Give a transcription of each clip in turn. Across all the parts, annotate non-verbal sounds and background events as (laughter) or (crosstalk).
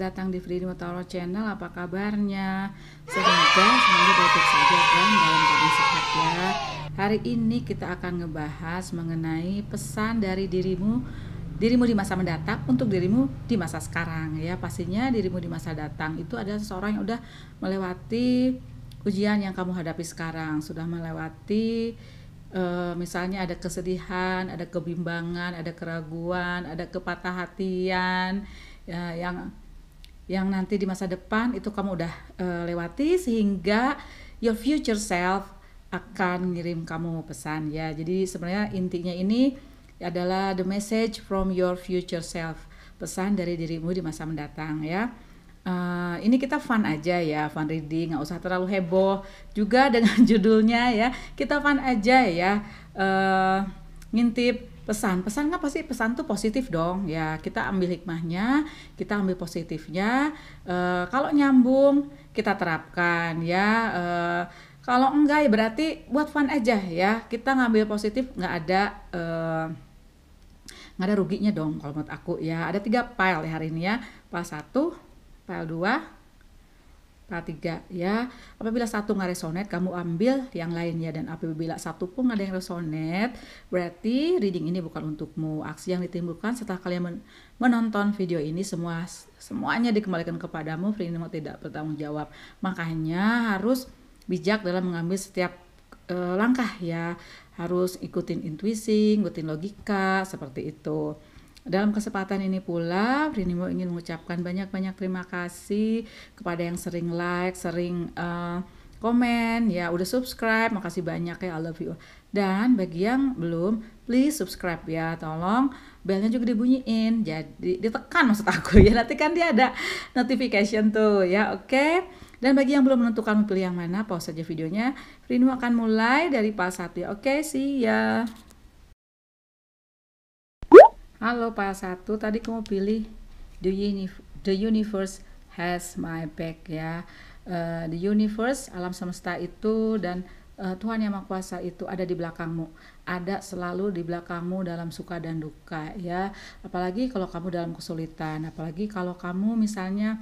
datang di Freedom Tauro Channel. Apa kabarnya? Semoga semuanya baik-baik saja dan dalam keadaan sehat ya. Hari ini kita akan ngebahas mengenai pesan dari dirimu dirimu di masa mendatang untuk dirimu di masa sekarang ya pastinya dirimu di masa datang itu ada seseorang yang udah melewati ujian yang kamu hadapi sekarang sudah melewati Uh, misalnya ada kesedihan ada kebimbangan ada keraguan ada kepatah hatian ya, yang yang nanti di masa depan itu kamu udah uh, lewati sehingga your future self akan ngirim kamu pesan ya. Jadi sebenarnya intinya ini adalah the message from your future self, pesan dari dirimu di masa mendatang ya. Uh, ini kita fun aja ya, fun reading, nggak usah terlalu heboh juga dengan (laughs) judulnya ya. Kita fun aja ya, uh, ngintip pesan pesan nggak kan pasti pesan tuh positif dong ya kita ambil hikmahnya kita ambil positifnya e, kalau nyambung kita terapkan ya e, kalau enggak ya berarti buat fun aja ya kita ngambil positif nggak ada e, nggak ada ruginya dong kalau menurut aku ya ada tiga file ya hari ini ya pas satu file dua Nah, tiga ya apabila satu nggak resonet kamu ambil yang lainnya dan apabila satu pun ada yang resonet berarti reading ini bukan untukmu aksi yang ditimbulkan setelah kalian menonton video ini semua semuanya dikembalikan kepadamu mau tidak bertanggung jawab makanya harus bijak dalam mengambil setiap uh, langkah ya harus ikutin intuisi, ikutin logika seperti itu. Dalam kesempatan ini pula, Prinimo ingin mengucapkan banyak-banyak terima kasih kepada yang sering like, sering uh, komen, ya udah subscribe, makasih banyak ya, I love you. Dan bagi yang belum, please subscribe ya, tolong belnya juga dibunyiin, jadi ditekan maksud aku ya, nanti kan dia ada notification tuh ya, oke? Okay? Dan bagi yang belum menentukan pilih yang mana, pause saja videonya. Rinimo akan mulai dari pas satu ya. Oke, okay, see ya. Halo Pak satu, tadi kamu pilih the, uni the universe has my back ya. Uh, the universe, alam semesta itu dan uh, Tuhan yang Maha Kuasa itu ada di belakangmu. Ada selalu di belakangmu dalam suka dan duka ya. Apalagi kalau kamu dalam kesulitan, apalagi kalau kamu misalnya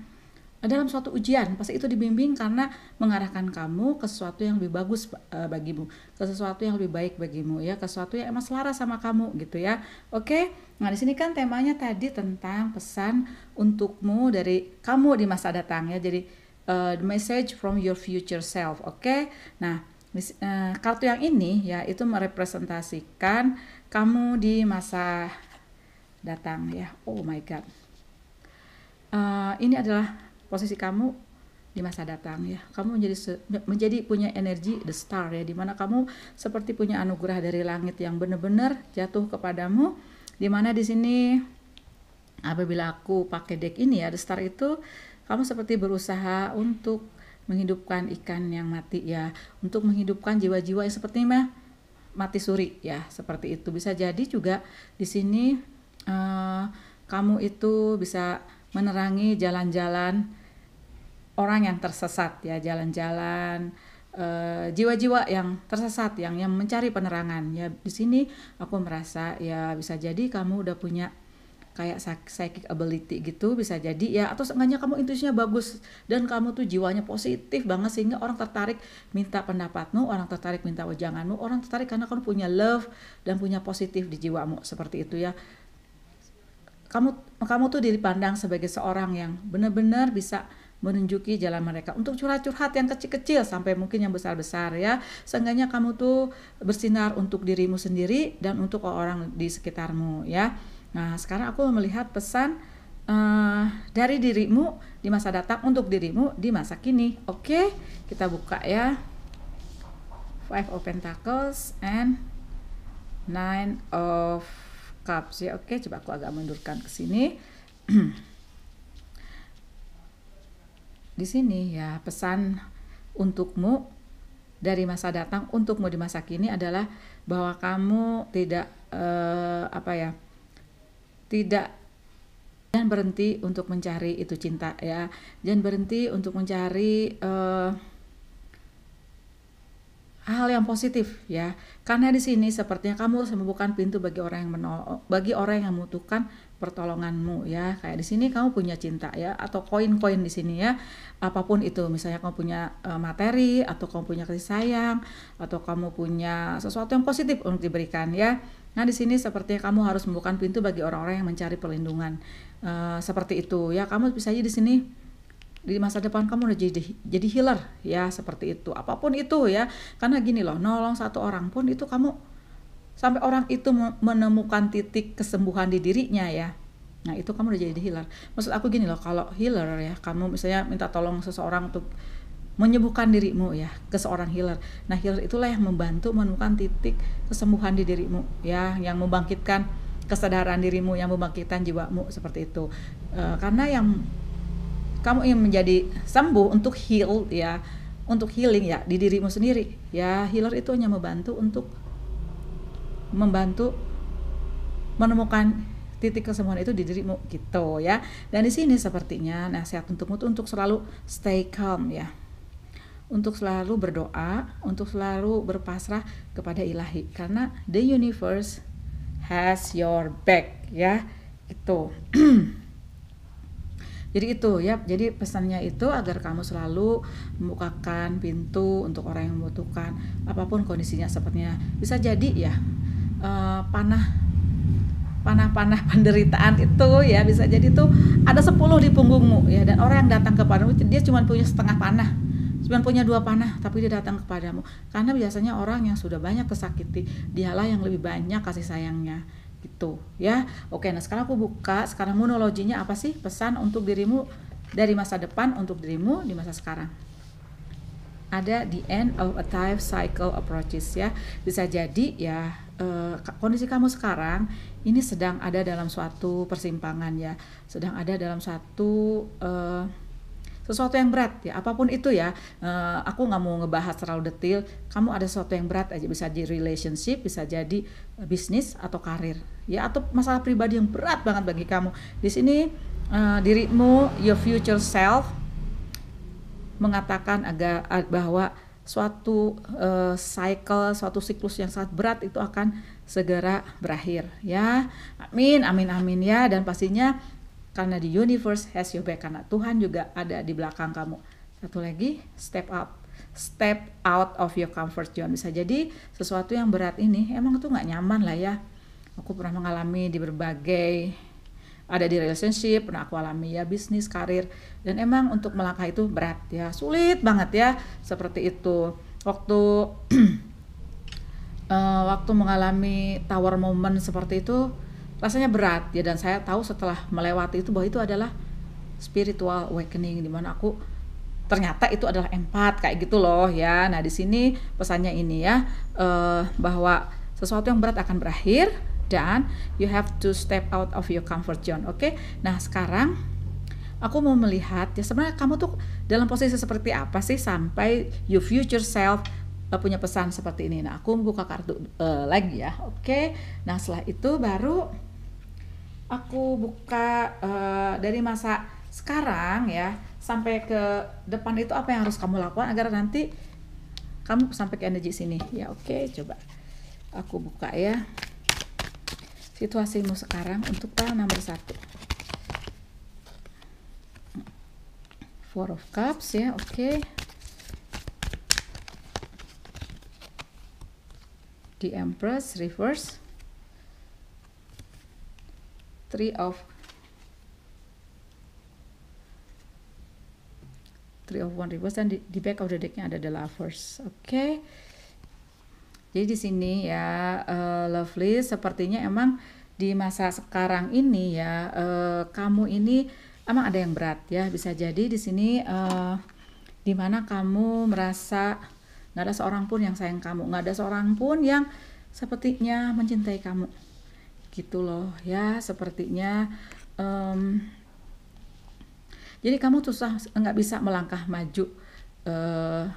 dalam suatu ujian pasti itu dibimbing karena mengarahkan kamu ke sesuatu yang lebih bagus uh, bagimu ke sesuatu yang lebih baik bagimu ya ke sesuatu yang emang selaras sama kamu gitu ya oke nah di sini kan temanya tadi tentang pesan untukmu dari kamu di masa datang ya jadi uh, the message from your future self oke nah eh, kartu yang ini ya itu merepresentasikan kamu di masa datang ya oh my god uh, ini adalah posisi kamu di masa datang ya kamu menjadi menjadi punya energi the star ya dimana kamu seperti punya anugerah dari langit yang benar-benar jatuh kepadamu dimana di sini apabila aku pakai deck ini ya the star itu kamu seperti berusaha untuk menghidupkan ikan yang mati ya untuk menghidupkan jiwa-jiwa yang seperti mah mati suri ya seperti itu bisa jadi juga di sini uh, kamu itu bisa menerangi jalan-jalan orang yang tersesat ya jalan-jalan jiwa eh, jiwa-jiwa yang tersesat yang yang mencari penerangan ya di sini aku merasa ya bisa jadi kamu udah punya kayak psychic ability gitu bisa jadi ya atau seenggaknya kamu intuisinya bagus dan kamu tuh jiwanya positif banget sehingga orang tertarik minta pendapatmu orang tertarik minta wejanganmu orang tertarik karena kamu punya love dan punya positif di jiwamu seperti itu ya kamu kamu tuh dipandang sebagai seorang yang benar-benar bisa menunjuki jalan mereka untuk curhat-curhat yang kecil-kecil sampai mungkin yang besar-besar ya. Seenggaknya kamu tuh bersinar untuk dirimu sendiri dan untuk orang di sekitarmu ya. Nah, sekarang aku melihat pesan uh, dari dirimu di masa datang untuk dirimu di masa kini. Oke, kita buka ya. Five of Pentacles and Nine of Cups ya. Oke, coba aku agak mundurkan ke sini. (clears throat) di sini ya pesan untukmu dari masa datang untukmu di masa kini adalah bahwa kamu tidak eh, apa ya tidak jangan berhenti untuk mencari itu cinta ya jangan berhenti untuk mencari eh, hal yang positif ya karena di sini sepertinya kamu harus membuka pintu bagi orang yang menolong bagi orang yang membutuhkan pertolonganmu ya kayak di sini kamu punya cinta ya atau koin-koin di sini ya apapun itu misalnya kamu punya e, materi atau kamu punya kasih sayang atau kamu punya sesuatu yang positif untuk diberikan ya nah di sini sepertinya kamu harus membuka pintu bagi orang-orang yang mencari perlindungan uh, seperti itu ya kamu bisa aja di sini di masa depan kamu udah jadi jadi healer ya seperti itu apapun itu ya karena gini loh nolong satu orang pun itu kamu sampai orang itu menemukan titik kesembuhan di dirinya ya nah itu kamu udah jadi healer maksud aku gini loh kalau healer ya kamu misalnya minta tolong seseorang untuk menyembuhkan dirimu ya ke seorang healer nah healer itulah yang membantu menemukan titik kesembuhan di dirimu ya yang membangkitkan kesadaran dirimu yang membangkitkan jiwamu seperti itu e, karena yang kamu ingin menjadi sembuh untuk heal ya untuk healing ya di dirimu sendiri ya healer itu hanya membantu untuk membantu menemukan titik kesemuan itu di dirimu gitu ya. Dan di sini sepertinya nasihat untukmu tuh untuk selalu stay calm ya. Untuk selalu berdoa, untuk selalu berpasrah kepada Ilahi karena the universe has your back ya. itu (clears throat) Jadi itu ya, jadi pesannya itu agar kamu selalu membukakan pintu untuk orang yang membutuhkan apapun kondisinya sepertinya. Bisa jadi ya, Eh, panah panah-panah penderitaan itu ya bisa jadi tuh ada 10 di punggungmu ya dan orang yang datang kepadamu dia cuma punya setengah panah cuma punya dua panah tapi dia datang kepadamu karena biasanya orang yang sudah banyak kesakiti dialah yang lebih banyak kasih sayangnya gitu ya oke nah sekarang aku buka sekarang monologinya apa sih pesan untuk dirimu dari masa depan untuk dirimu di masa sekarang ada the end of a life cycle approaches ya. Bisa jadi ya uh, kondisi kamu sekarang ini sedang ada dalam suatu persimpangan ya, sedang ada dalam satu uh, sesuatu yang berat ya apapun itu ya uh, aku nggak mau ngebahas terlalu detail kamu ada sesuatu yang berat aja bisa jadi relationship bisa jadi bisnis atau karir ya atau masalah pribadi yang berat banget bagi kamu di sini uh, dirimu your future self mengatakan agar bahwa suatu uh, cycle, suatu siklus yang sangat berat itu akan segera berakhir ya. Amin, amin, amin ya dan pastinya karena di universe has your back karena Tuhan juga ada di belakang kamu. Satu lagi, step up step out of your comfort zone bisa jadi sesuatu yang berat ini emang tuh nggak nyaman lah ya aku pernah mengalami di berbagai ada di relationship pernah aku alami ya bisnis karir dan emang untuk melangkah itu berat ya sulit banget ya seperti itu waktu uh, (clears throat) waktu mengalami tower moment seperti itu rasanya berat ya dan saya tahu setelah melewati itu bahwa itu adalah spiritual awakening dimana aku ternyata itu adalah empat kayak gitu loh ya nah di sini pesannya ini ya uh, bahwa sesuatu yang berat akan berakhir dan you have to step out of your comfort zone oke okay? nah sekarang aku mau melihat ya sebenarnya kamu tuh dalam posisi seperti apa sih sampai your future self eh, punya pesan seperti ini nah aku buka kartu uh, lagi ya oke okay? nah setelah itu baru aku buka uh, dari masa sekarang ya sampai ke depan itu apa yang harus kamu lakukan agar nanti kamu sampai ke energi sini ya oke okay, coba aku buka ya situasimu sekarang untuk pile nomor satu. Four of Cups ya, oke. Okay. The Empress reverse. Three of Three of One reverse dan di, di back of the decknya ada the Lovers. Oke. Okay. Jadi di sini ya uh, lovely sepertinya emang di masa sekarang ini ya uh, kamu ini emang ada yang berat ya bisa jadi di sini uh, mana kamu merasa nggak ada seorang pun yang sayang kamu nggak ada seorang pun yang sepertinya mencintai kamu gitu loh ya sepertinya um, jadi kamu susah nggak bisa melangkah maju uh,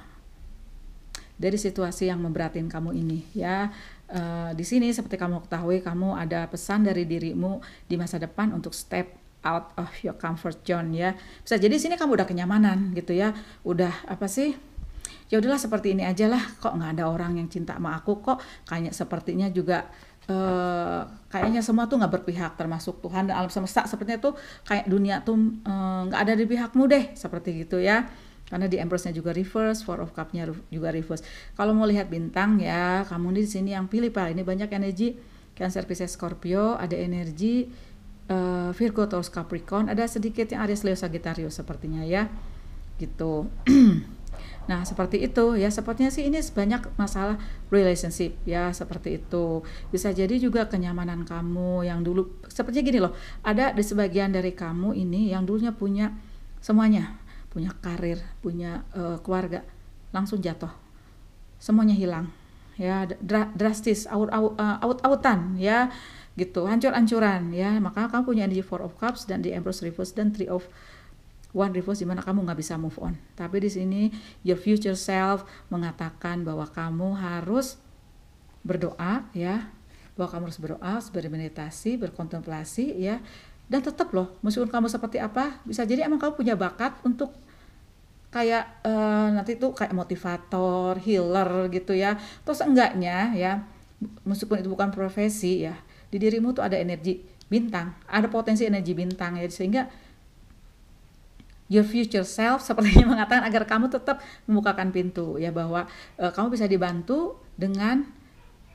dari situasi yang memberatin kamu ini ya. Uh, di sini seperti kamu ketahui kamu ada pesan dari dirimu di masa depan untuk step out of your comfort zone ya. Bisa jadi sini kamu udah kenyamanan gitu ya. Udah apa sih? Ya udahlah seperti ini aja lah. Kok nggak ada orang yang cinta sama aku kok. Kayaknya sepertinya juga Uh, kayaknya semua tuh nggak berpihak termasuk Tuhan dan alam semesta sepertinya tuh kayak dunia tuh eh, nggak uh, ada di pihakmu deh seperti gitu ya karena di Empressnya juga reverse, Four of Cup-nya juga reverse. Kalau mau lihat bintang ya, kamu di sini yang pilih Pak. Ini banyak energi Cancer, Pisces, Scorpio, ada energi uh, Virgo, Taurus, Capricorn, ada sedikit yang Aries, Leo, Sagittarius sepertinya ya. Gitu. (clears throat) Nah, seperti itu ya. Sepertinya sih ini sebanyak masalah relationship ya, seperti itu. Bisa jadi juga kenyamanan kamu yang dulu sepertinya gini loh. Ada di sebagian dari kamu ini yang dulunya punya semuanya punya karir punya uh, keluarga langsung jatuh semuanya hilang ya dra drastis out-outan, out, autan eh, ya gitu hancur hancuran ya maka kamu punya energy four of cups dan di empress reverse dan three of one reverse di mana kamu nggak bisa move on tapi di sini your future self mengatakan bahwa kamu harus berdoa ya bahwa kamu harus berdoa bermeditasi berkontemplasi ya dan tetap loh meskipun kamu seperti apa bisa jadi emang kamu punya bakat untuk kayak uh, nanti tuh kayak motivator healer gitu ya terus enggaknya ya meskipun itu bukan profesi ya di dirimu tuh ada energi bintang ada potensi energi bintang ya sehingga your future self (laughs) sepertinya mengatakan agar kamu tetap membukakan pintu ya bahwa uh, kamu bisa dibantu dengan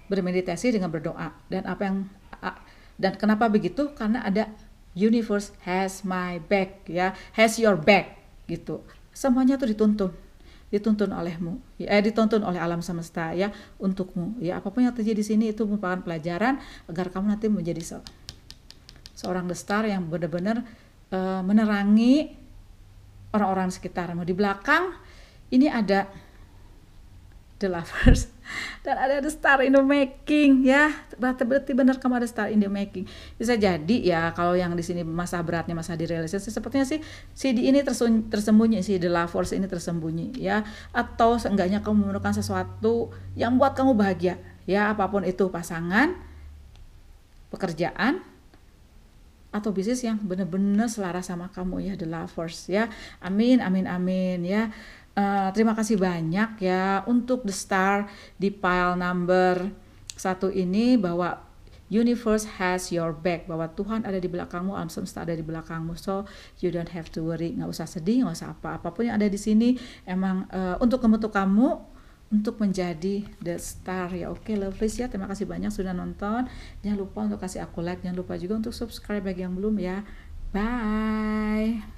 bermeditasi dengan berdoa dan apa yang uh, dan kenapa begitu karena ada universe has my back ya has your back gitu semuanya tuh dituntun dituntun olehmu ya eh, dituntun oleh alam semesta ya untukmu ya apapun yang terjadi di sini itu merupakan pelajaran agar kamu nanti menjadi se seorang lestar yang benar-benar uh, menerangi orang-orang sekitarmu di belakang ini ada The Lovers (laughs) dan ada The Star in the Making ya berarti berarti benar kamu ada Star in the Making bisa jadi ya kalau yang di sini masa beratnya masa di relationship sepertinya sih di ini tersembunyi si The Lovers ini tersembunyi ya atau seenggaknya kamu menemukan sesuatu yang buat kamu bahagia ya apapun itu pasangan pekerjaan atau bisnis yang benar-benar selaras sama kamu ya the lovers ya amin amin amin ya Eh, terima kasih banyak ya untuk The Star di pile number satu ini bahwa universe has your back bahwa Tuhan ada di belakangmu alam semesta ada di belakangmu so you don't have to worry nggak usah sedih nggak usah apa apapun yang ada di sini emang uh, untuk membentuk kamu untuk menjadi the star ya oke okay, lovelies ya terima kasih banyak sudah nonton jangan lupa untuk kasih aku like jangan lupa juga untuk subscribe bagi yang belum ya bye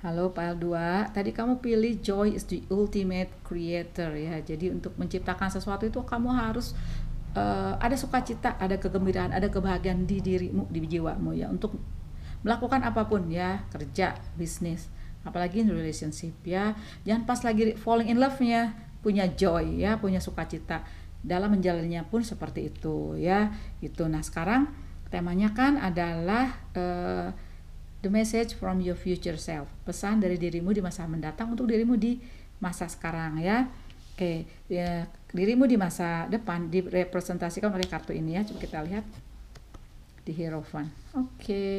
Halo file 2, tadi kamu pilih joy is the ultimate creator ya. Jadi untuk menciptakan sesuatu itu kamu harus uh, ada sukacita, ada kegembiraan, ada kebahagiaan di dirimu, di jiwamu ya untuk melakukan apapun ya, kerja, bisnis, apalagi in relationship ya. Jangan pas lagi falling in love-nya punya joy ya, punya sukacita. Dalam menjalannya pun seperti itu ya. Itu nah sekarang temanya kan adalah uh, The message from your future self. Pesan dari dirimu di masa mendatang untuk dirimu di masa sekarang ya. Oke, ya, dirimu di masa depan direpresentasikan oleh kartu ini ya. Coba kita lihat di Hierophant. Oke. Okay.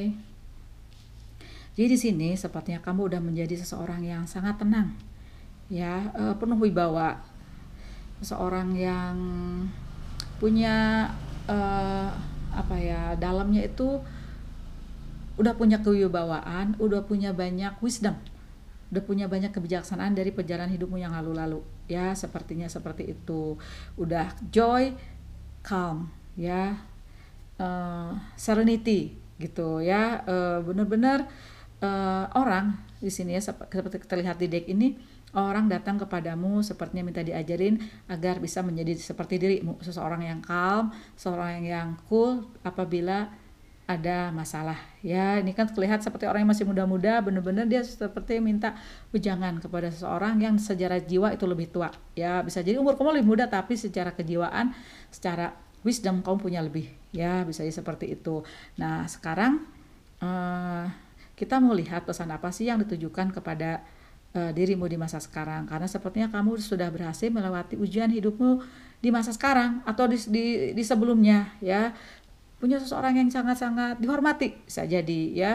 Jadi di sini sepertinya kamu udah menjadi seseorang yang sangat tenang. Ya, e, penuh wibawa. Seseorang yang punya uh, apa ya, dalamnya itu udah punya kewibawaan, udah punya banyak wisdom, udah punya banyak kebijaksanaan dari perjalanan hidupmu yang lalu-lalu. Ya, sepertinya seperti itu. Udah joy, calm, ya. Uh, serenity gitu ya. Uh, eh, bener-bener uh, eh, orang di sini ya seperti terlihat di deck ini orang datang kepadamu sepertinya minta diajarin agar bisa menjadi seperti dirimu seseorang yang calm, seseorang yang cool apabila ada masalah ya ini kan terlihat seperti orang yang masih muda-muda bener-bener dia seperti minta bujangan kepada seseorang yang secara jiwa itu lebih tua ya bisa jadi umur kamu lebih muda tapi secara kejiwaan secara wisdom kamu punya lebih ya bisa jadi seperti itu nah sekarang uh, kita mau lihat pesan apa sih yang ditujukan kepada uh, dirimu di masa sekarang karena sepertinya kamu sudah berhasil melewati ujian hidupmu di masa sekarang atau di, di, di sebelumnya ya punya seseorang yang sangat-sangat dihormati bisa jadi ya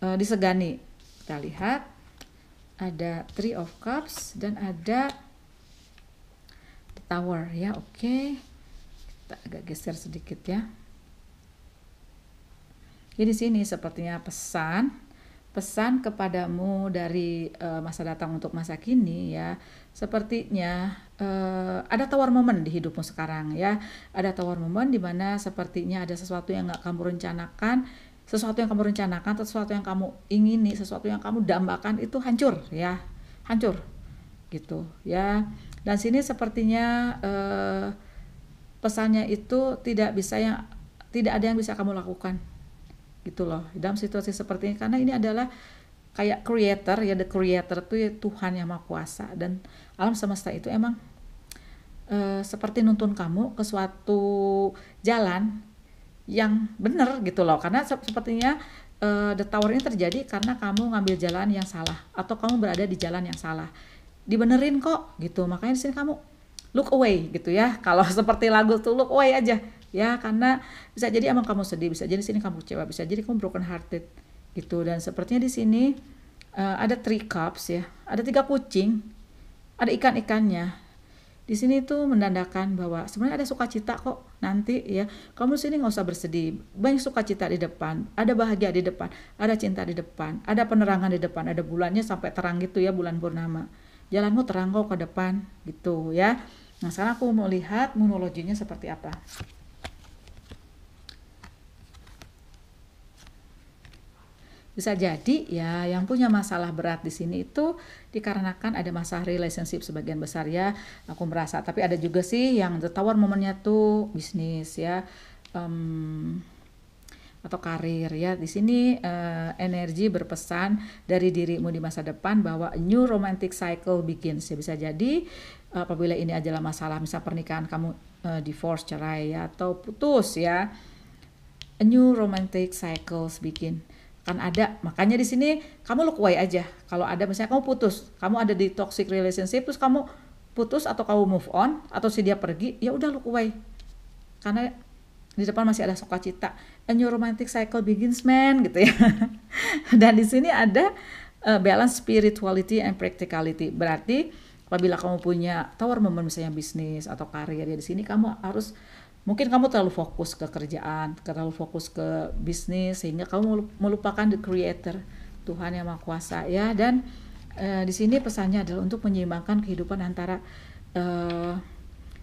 e, disegani kita lihat ada three of cups dan ada the tower ya oke okay. kita agak geser sedikit ya jadi sini sepertinya pesan pesan kepadamu dari eh, masa datang untuk masa kini ya sepertinya uh, ada tawar momen di hidupmu sekarang ya. Ada tawar momen di mana sepertinya ada sesuatu yang nggak kamu rencanakan, sesuatu yang kamu rencanakan, sesuatu yang kamu ingini, sesuatu yang kamu dambakan itu hancur ya, hancur gitu ya. Dan sini sepertinya uh, pesannya itu tidak bisa yang tidak ada yang bisa kamu lakukan gitu loh dalam situasi seperti ini karena ini adalah kayak creator ya the creator itu ya Tuhan yang maha kuasa dan alam semesta itu emang e, seperti nuntun kamu ke suatu jalan yang benar gitu loh karena sepertinya e, the tower ini terjadi karena kamu ngambil jalan yang salah atau kamu berada di jalan yang salah dibenerin kok gitu makanya di sini kamu look away gitu ya (laughs) kalau seperti lagu tuh look away aja ya karena bisa jadi emang kamu sedih bisa jadi sini kamu kecewa bisa jadi kamu broken hearted gitu dan sepertinya di sini uh, ada three cups ya ada tiga kucing ada ikan-ikannya di sini tuh menandakan bahwa sebenarnya ada sukacita kok nanti ya kamu sini nggak usah bersedih banyak sukacita di depan ada bahagia di depan ada cinta di depan ada penerangan di depan ada bulannya sampai terang gitu ya bulan purnama jalanmu terang kok ke depan gitu ya nah sekarang aku mau lihat monologinya seperti apa Bisa jadi ya yang punya masalah berat di sini itu dikarenakan ada masalah relationship sebagian besar ya aku merasa. Tapi ada juga sih yang the tower momennya tuh bisnis ya. Um, atau karir ya. Di sini uh, energi berpesan dari dirimu di masa depan bahwa new romantic cycle begins. Ya bisa jadi eh, apabila ini adalah masalah misal pernikahan kamu uh, divorce, cerai ya atau putus ya. A new romantic cycles begin kan ada makanya di sini kamu look away aja kalau ada misalnya kamu putus kamu ada di toxic relationship terus kamu putus atau kamu move on atau si dia pergi ya udah look away karena di depan masih ada sukacita a new romantic cycle begins man gitu ya (laughs) dan di sini ada uh, balance spirituality and practicality berarti apabila kamu punya tower momen misalnya bisnis atau karir ya di sini kamu harus Mungkin kamu terlalu fokus ke kerjaan, terlalu fokus ke bisnis sehingga kamu melupakan the creator, Tuhan yang Maha Kuasa ya dan e, di sini pesannya adalah untuk menyeimbangkan kehidupan antara e,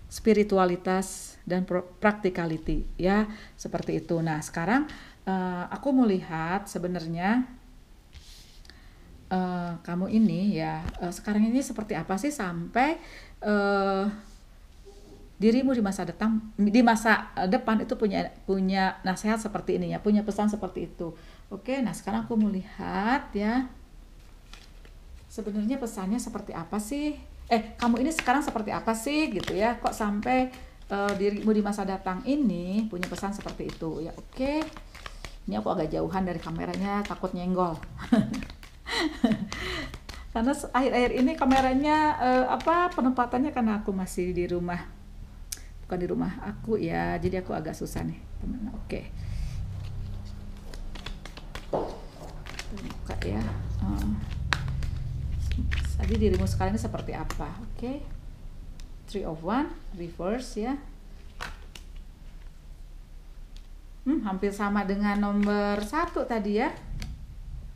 spiritualitas dan practicality ya seperti itu. Nah, sekarang e, aku mau lihat sebenarnya kamu ini ya sekarang ini seperti apa sih sampai uh, dirimu di masa datang di masa eh, depan itu punya punya nasihat seperti ini ya punya pesan seperti itu oke nah sekarang aku melihat ya sebenarnya pesannya seperti apa sih eh kamu ini sekarang seperti apa sih gitu ya kok sampai uh, dirimu di masa datang ini punya pesan seperti itu ya oke ini aku agak jauhan dari kameranya takut nyenggol (laughs) karena akhir-akhir ini kameranya uh, apa penempatannya karena aku masih di rumah bukan di rumah aku ya jadi aku agak susah nih teman oke okay. buka ya uh, tadi dirimu sekali ini seperti apa oke okay. three of one reverse ya hmm, hampir sama dengan nomor satu tadi ya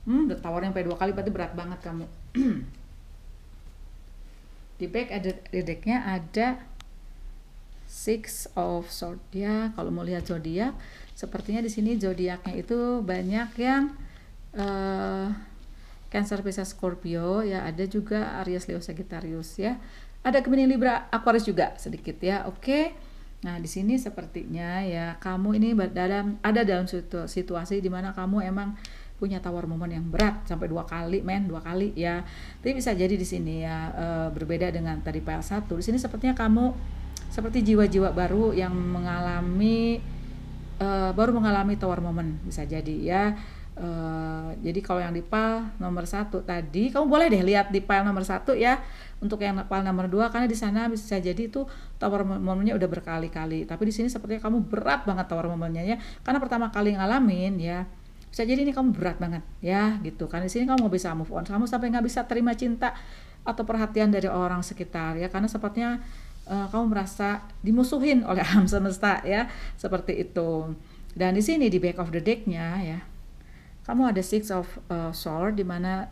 hmm, udah tawar yang dua kali berarti berat banget kamu (clears throat) di back ada dedeknya decknya ada six of Swords ya. Kalau mau lihat zodiak, sepertinya di sini zodiaknya itu banyak yang uh, Cancer Pisces Scorpio ya, ada juga Aries Leo Sagittarius ya. Ada Gemini Libra Aquarius juga sedikit ya. Oke. Nah, di sini sepertinya ya kamu ini dalam ada dalam situ, situasi di mana kamu emang punya tawar momen yang berat sampai dua kali men dua kali ya tapi bisa jadi di sini ya eh, berbeda dengan tadi pasal satu. di sini sepertinya kamu seperti jiwa-jiwa baru yang mengalami uh, baru mengalami tower moment bisa jadi ya Uh, jadi kalau yang di pal nomor satu tadi, kamu boleh deh lihat di pal nomor satu ya untuk yang pal nomor dua karena di sana bisa jadi itu tower momennya udah berkali-kali. Tapi di sini sepertinya kamu berat banget tower momennya ya karena pertama kali ngalamin ya bisa jadi ini kamu berat banget ya gitu. kan di sini kamu nggak bisa move on, kamu sampai nggak bisa terima cinta atau perhatian dari orang sekitar ya karena sepertinya uh, kamu merasa dimusuhin oleh alam (laughs) semesta ya seperti itu dan di sini di back of the decknya ya kamu ada six of uh, sword di mana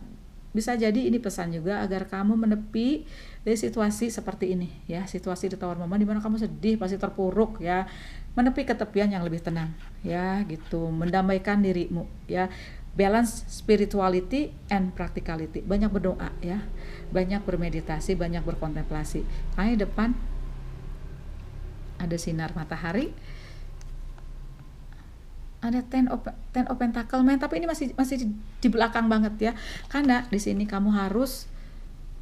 bisa jadi ini pesan juga agar kamu menepi dari situasi seperti ini ya situasi di tower momen dimana kamu sedih pasti terpuruk ya menepi ke tepian yang lebih tenang ya gitu mendamaikan dirimu ya balance spirituality and practicality. Banyak berdoa ya, banyak bermeditasi, banyak berkontemplasi. Ayo depan ada sinar matahari, ada ten of ten of pentacle main, tapi ini masih masih di belakang banget ya, karena di sini kamu harus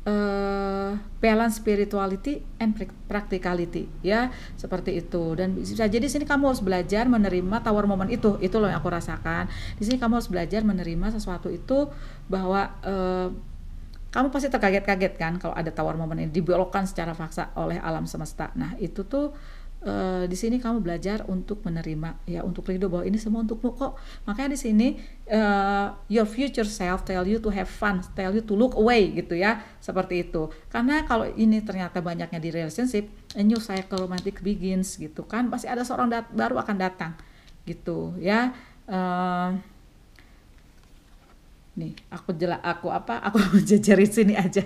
uh, balance spirituality and practicality ya seperti itu dan bisa jadi sini kamu harus belajar menerima tawar momen itu itu loh yang aku rasakan di sini kamu harus belajar menerima sesuatu itu bahwa uh, kamu pasti terkaget-kaget kan kalau ada tawar momen ini dibelokkan secara paksa oleh alam semesta nah itu tuh e, di sini kamu belajar untuk menerima ya untuk ridho bahwa ini semua untukmu kok makanya di sini e, your future self tell you to have fun tell you to look away gitu ya seperti itu karena kalau ini ternyata banyaknya di relationship a new cycle romantic begins gitu kan pasti ada seorang dat baru akan datang gitu ya e, nih aku jelas aku apa aku (laughs) jejerin sini aja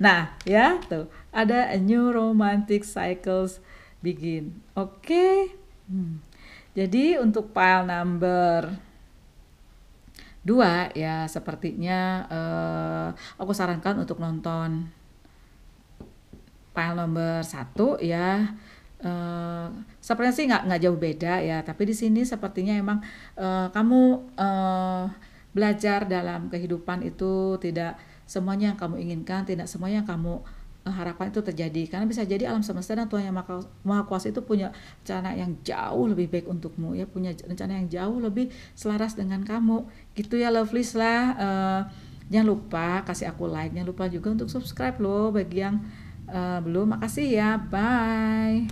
nah ya tuh ada a new romantic cycles begin. Oke. Okay. Hmm. Jadi untuk file number dua ya sepertinya uh, aku sarankan untuk nonton file number satu ya. Uh, eh, sepertinya sih nggak nggak jauh beda ya tapi di sini sepertinya emang uh, kamu uh, belajar dalam kehidupan itu tidak semuanya yang kamu inginkan tidak semuanya yang kamu harapan itu terjadi karena bisa jadi alam semesta dan Tuhan yang maha kuasa itu punya rencana yang jauh lebih baik untukmu ya punya rencana yang jauh lebih selaras dengan kamu gitu ya lovely lah uh, jangan lupa kasih aku like jangan lupa juga untuk subscribe loh bagi yang uh, belum makasih ya bye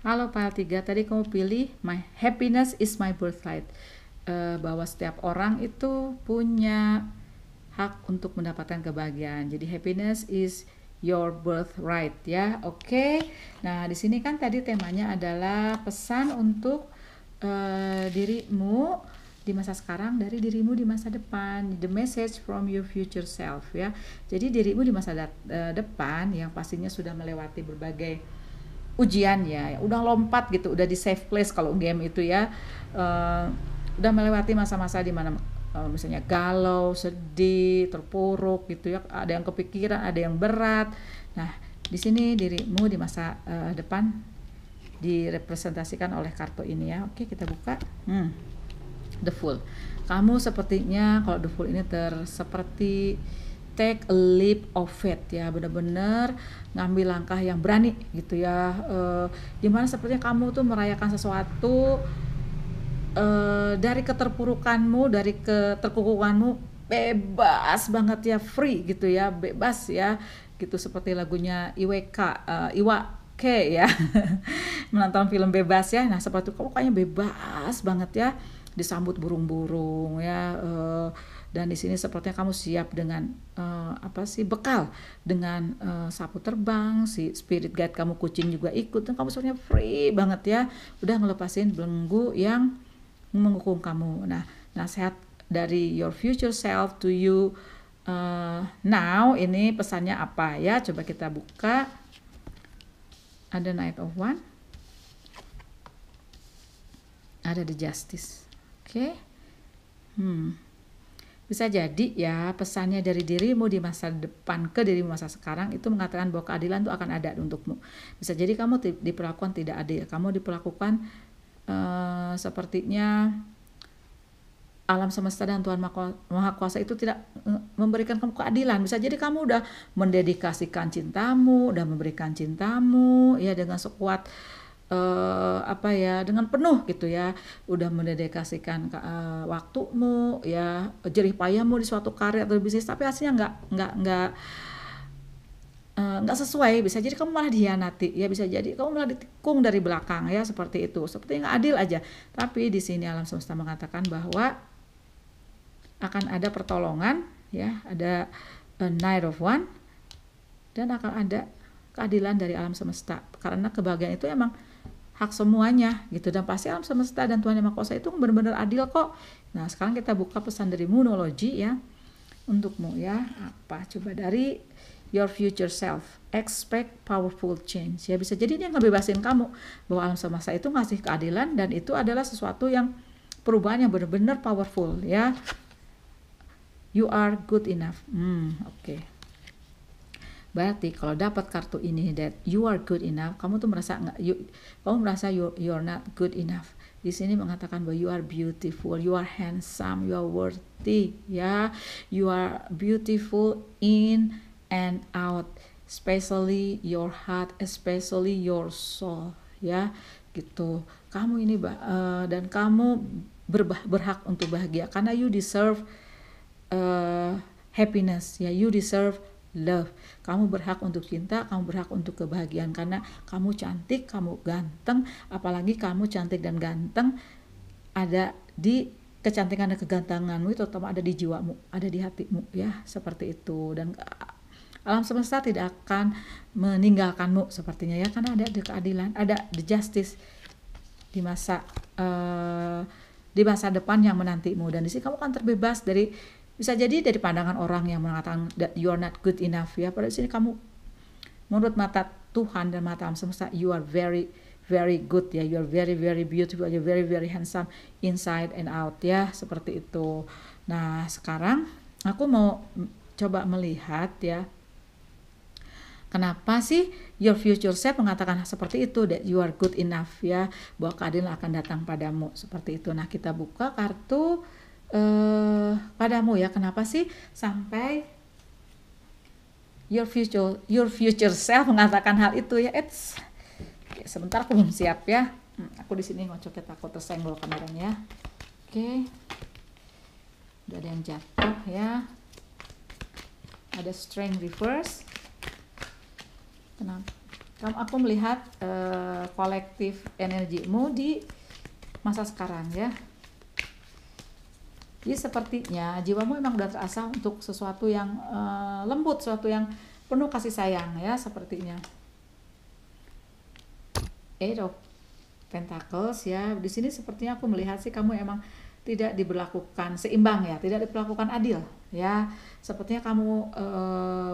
halo part 3 tadi kamu pilih my happiness is my birthright uh, bahwa setiap orang itu punya hak untuk mendapatkan kebahagiaan. Jadi happiness is your birthright ya. Oke. Okay. Nah, di sini kan tadi temanya adalah pesan untuk uh, dirimu di masa sekarang dari dirimu di masa depan the message from your future self ya jadi dirimu di masa eh, depan yang pastinya sudah melewati berbagai ujian ya udah lompat gitu udah di safe place kalau game itu ya uh, udah melewati masa-masa di mana Eh, misalnya galau, sedih, terpuruk gitu ya, ada yang kepikiran, ada yang berat. Nah, di sini dirimu di masa uh, depan direpresentasikan oleh kartu ini ya. Oke, kita buka. Hmm. The Fool. Kamu sepertinya kalau The Fool ini ter seperti take a leap of faith ya benar-benar ngambil langkah yang berani gitu ya Uh, eh, dimana sepertinya kamu tuh merayakan sesuatu Eh, dari keterpurukanmu, dari keterkukuhanmu bebas banget ya, free gitu ya, bebas ya, gitu seperti lagunya IWK, uh, eh, Iwa K ya, (laughs) menonton film bebas ya. Nah seperti itu pokoknya bebas banget ya, disambut burung-burung ya. Eh, dan di sini sepertinya kamu siap dengan apa sih bekal dengan sapu terbang si spirit guide kamu kucing juga ikut dan kamu sebenarnya free banget ya udah ngelepasin belenggu yang mengukung kamu. Nah, nasihat dari your future self to you uh, now ini pesannya apa ya? Coba kita buka. Ada Knight of One. Ada The Justice. Oke. Okay. Hmm. Bisa jadi ya pesannya dari dirimu di masa depan ke dirimu masa sekarang itu mengatakan bahwa keadilan itu akan ada untukmu. Bisa jadi kamu diperlakukan tidak adil, kamu diperlakukan Eh, sepertinya alam semesta dan Tuhan Maha Kuasa itu tidak eh, memberikan kamu keadilan. Bisa jadi kamu udah mendedikasikan cintamu, udah memberikan cintamu ya dengan sekuat uh, apa ya, dengan penuh gitu ya. Udah mendedikasikan uh, waktumu ya, jerih payahmu di suatu karya atau bisnis tapi hasilnya nggak nggak nggak Eh, nggak sesuai bisa jadi kamu malah dihianati ya bisa jadi kamu malah ditikung dari belakang ya seperti itu seperti nggak adil aja tapi di sini alam semesta mengatakan bahwa akan ada pertolongan ya ada a night of one dan akan ada keadilan dari alam semesta karena kebahagiaan itu emang hak semuanya gitu dan pasti alam semesta dan Tuhan Yang Maha Kuasa itu benar-benar adil kok nah sekarang kita buka pesan dari monologi ya untukmu ya apa coba dari your future self. Expect powerful change. Ya bisa jadi ini yang ngebebasin kamu bahwa alam semesta itu ngasih keadilan dan itu adalah sesuatu yang perubahan yang benar-benar powerful ya. You are good enough. Hmm, oke. Okay. Berarti kalau dapat kartu ini that you are good enough, kamu tuh merasa nggak you, kamu merasa you you're not good enough. Di sini mengatakan bahwa you are beautiful, you are handsome, you are worthy, ya. Yeah. You are beautiful in and out especially your heart especially your soul ya gitu kamu ini uh, dan kamu berbah berhak untuk bahagia karena you deserve uh, happiness ya you deserve love kamu berhak untuk cinta kamu berhak untuk kebahagiaan karena kamu cantik kamu ganteng apalagi kamu cantik dan ganteng ada di kecantikan dan kegantanganmu itu terutama ada di jiwamu ada di hatimu ya seperti itu dan alam semesta tidak akan meninggalkanmu sepertinya ya karena ada keadilan ada the justice di masa uh, di masa depan yang menantimu dan di sini kamu akan terbebas dari bisa jadi dari pandangan orang yang mengatakan that you are not good enough ya pada sini kamu menurut mata Tuhan dan mata alam semesta you are very very good ya you are very very beautiful you are very very handsome inside and out ya seperti itu nah sekarang aku mau coba melihat ya Kenapa sih your future self mengatakan seperti itu that you are good enough ya bahwa keadilan akan datang padamu seperti itu. Nah kita buka kartu eh, padamu ya. Kenapa sih sampai your future your future self mengatakan hal itu ya? It's sebentar aku belum siap ya. Hmm, aku di sini ngocoknya takut tersenggol kameranya. Oke, udah ada yang jatuh ya. Ada strength reverse tenang kamu aku melihat uh, kolektif energimu di masa sekarang ya jadi sepertinya jiwamu memang udah terasa untuk sesuatu yang uh, lembut, sesuatu yang penuh kasih sayang ya sepertinya. Eight of Pentacles ya. Di sini sepertinya aku melihat sih kamu emang tidak diberlakukan seimbang ya, tidak diberlakukan adil ya. Sepertinya kamu e,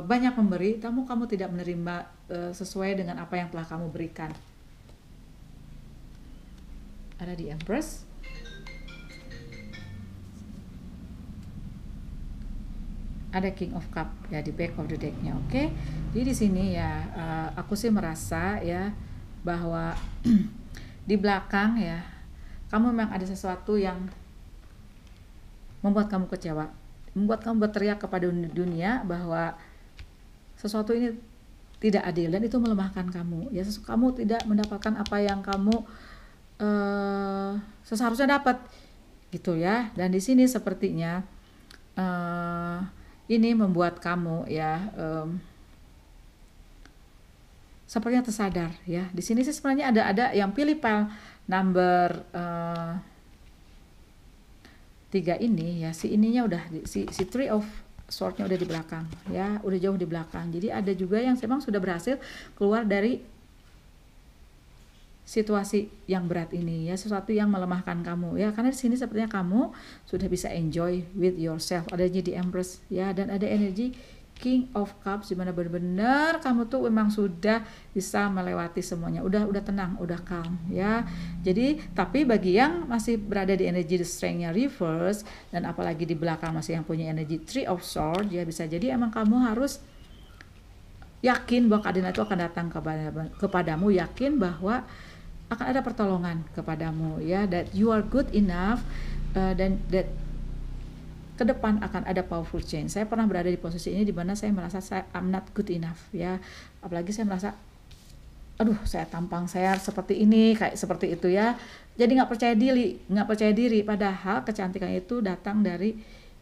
banyak memberi, kamu kamu tidak menerima e, sesuai dengan apa yang telah kamu berikan. Ada di Empress. ada King of Cup ya di back of the decknya oke okay? jadi di sini ya uh, aku sih merasa ya bahwa (clears throat) di belakang ya kamu memang ada sesuatu yang membuat kamu kecewa, membuat kamu berteriak kepada dunia bahwa sesuatu ini tidak adil dan itu melemahkan kamu. Ya, kamu tidak mendapatkan apa yang kamu uh, seharusnya dapat gitu ya. Dan di sini sepertinya uh, ini membuat kamu ya Um, sepertinya tersadar ya. Di sini sih sebenarnya ada ada yang pilih file number uh, tiga ini ya si ininya udah si si three of swordnya udah di belakang ya udah jauh di belakang jadi ada juga yang memang sudah berhasil keluar dari situasi yang berat ini ya sesuatu yang melemahkan kamu ya karena di sini sepertinya kamu sudah bisa enjoy with yourself ada jadi Empress ya dan ada energi King of Cups dimana benar-benar kamu tuh memang sudah bisa melewati semuanya udah udah tenang udah calm ya jadi tapi bagi yang masih berada di energi the strengthnya reverse dan apalagi di belakang masih yang punya energi Three of Swords ya bisa jadi emang kamu harus yakin bahwa keadilan itu akan datang kepada kepadamu yakin bahwa akan ada pertolongan kepadamu ya that you are good enough uh, dan that ke depan akan ada powerful change. Saya pernah berada di posisi ini di mana saya merasa saya I'm not good enough ya. Apalagi saya merasa aduh saya tampang saya seperti ini kayak seperti itu ya jadi nggak percaya diri nggak percaya diri padahal kecantikan itu datang dari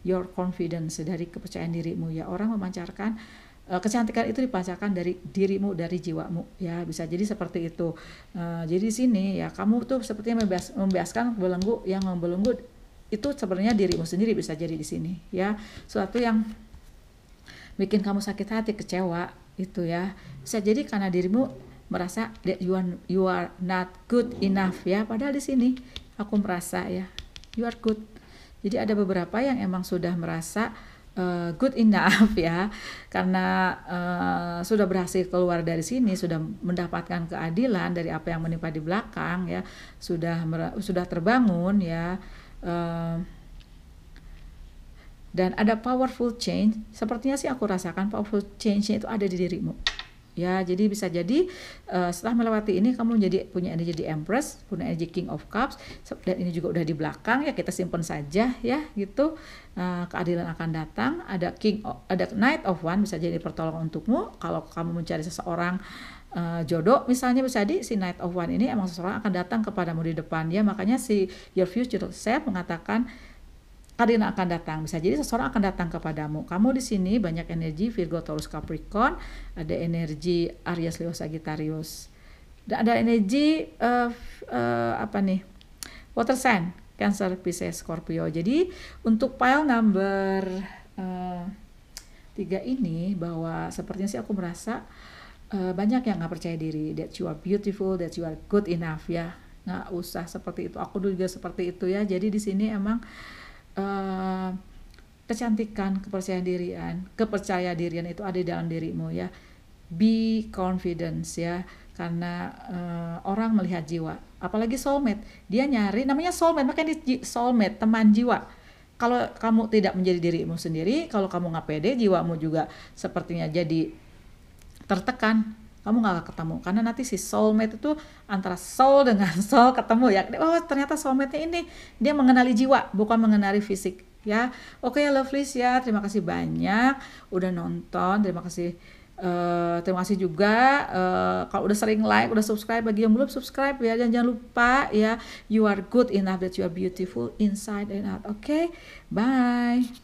your confidence dari kepercayaan dirimu ya orang memancarkan eh, kecantikan itu dipancarkan dari dirimu dari jiwamu ya bisa jadi seperti itu uh, jadi sini ya kamu tuh sepertinya membiaskan membiaskan belenggu yang membelenggu itu sebenarnya dirimu sendiri bisa jadi di sini ya suatu yang bikin kamu sakit hati kecewa itu ya bisa jadi karena dirimu merasa that you are, you are not good enough ya padahal di sini aku merasa ya you are good jadi ada beberapa yang emang sudah merasa uh, good enough (laughs) ya karena uh, sudah berhasil keluar dari sini sudah mendapatkan keadilan dari apa yang menimpa di belakang ya sudah sudah terbangun ya dan ada powerful change sepertinya sih aku rasakan powerful change-nya itu ada di dirimu ya jadi bisa jadi uh, setelah melewati ini kamu jadi punya energi di empress punya energi king of cups dan ini juga udah di belakang ya kita simpan saja ya gitu uh, keadilan akan datang ada king of, ada knight of one bisa jadi pertolongan untukmu kalau kamu mencari seseorang uh, uh, jodoh misalnya bisa di si Knight of One ini emang seseorang akan datang kepadamu di depan ya makanya si your future self mengatakan Karina akan datang. Bisa jadi seseorang akan datang kepadamu. Kamu di sini banyak energi Virgo, Taurus, Capricorn, ada energi Aries, Leo, Sagittarius. Dan ada energi uh, uh, apa nih? Water sign, Cancer, Pisces, Scorpio. Jadi untuk pile number uh, tiga ini bahwa sepertinya sih aku merasa uh, Eh, banyak yang nggak percaya diri that you are beautiful that you are good enough ya nggak usah seperti itu aku dulu juga seperti itu ya jadi di sini emang uh, kecantikan kepercayaan dirian kepercaya dirian itu ada di dalam dirimu ya be confidence ya karena uh, orang melihat jiwa apalagi soulmate dia nyari namanya soulmate makanya di soulmate teman jiwa kalau kamu tidak menjadi dirimu sendiri kalau kamu nggak pede jiwamu juga sepertinya jadi tertekan kamu nggak ketemu karena nanti si soulmate itu antara soul dengan (laughs) soul ketemu ya oh ternyata soulmate-nya ini dia mengenali jiwa bukan mengenali fisik ya oke okay, ya, lovelies ya terima kasih banyak udah nonton terima kasih Uh, terima kasih juga uh, kalau udah sering like, udah subscribe bagi yang belum subscribe ya jangan jangan lupa ya you are good enough that you are beautiful inside and out. Oke, okay? bye.